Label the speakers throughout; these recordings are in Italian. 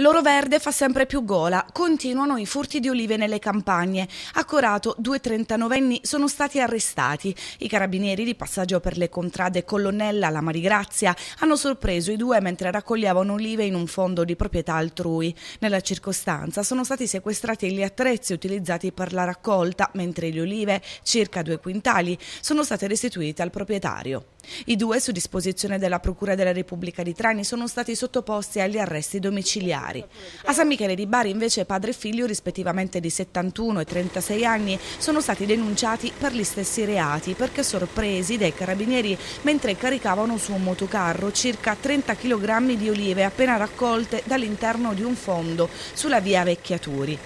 Speaker 1: L'oro verde fa sempre più gola, continuano i furti di olive nelle campagne. A Corato due 39enni sono stati arrestati. I carabinieri di passaggio per le contrade Colonnella, la Marigrazia, hanno sorpreso i due mentre raccoglievano olive in un fondo di proprietà altrui. Nella circostanza sono stati sequestrati gli attrezzi utilizzati per la raccolta, mentre le olive, circa due quintali, sono state restituite al proprietario. I due, su disposizione della Procura della Repubblica di Trani, sono stati sottoposti agli arresti domiciliari. A San Michele di Bari, invece, padre e figlio, rispettivamente di 71 e 36 anni, sono stati denunciati per gli stessi reati perché sorpresi dai carabinieri mentre caricavano su un motocarro circa 30 kg di olive appena raccolte dall'interno di un fondo sulla via Vecchiaturi.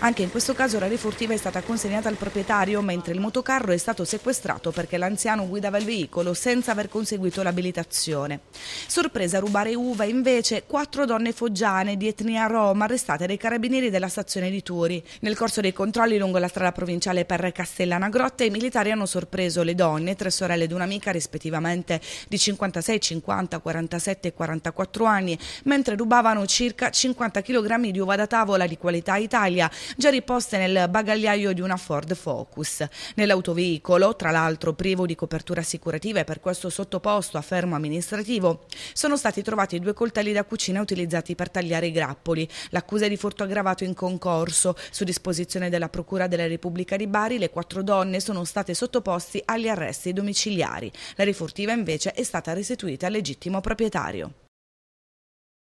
Speaker 1: Anche in questo caso la refurtiva è stata consegnata al proprietario mentre il motocarro è stato sequestrato perché l'anziano guidava il veicolo senza aver conseguito l'abilitazione. Sorpresa a rubare uva invece quattro donne foggiane di etnia Roma arrestate dai carabinieri della stazione di Turi. Nel corso dei controlli lungo la strada provinciale per Castellana Grotta i militari hanno sorpreso le donne, tre sorelle ed un'amica rispettivamente di 56, 50, 47 e 44 anni, mentre rubavano circa 50 kg di uva da tavola di qualità Italia già riposte nel bagagliaio di una Ford Focus. Nell'autoveicolo, tra l'altro privo di copertura assicurativa e per questo sottoposto a fermo amministrativo, sono stati trovati due coltelli da cucina utilizzati per tagliare i grappoli. L'accusa è di furto aggravato in concorso. Su disposizione della Procura della Repubblica di Bari, le quattro donne sono state sottoposte agli arresti domiciliari. La rifurtiva invece è stata restituita al legittimo proprietario.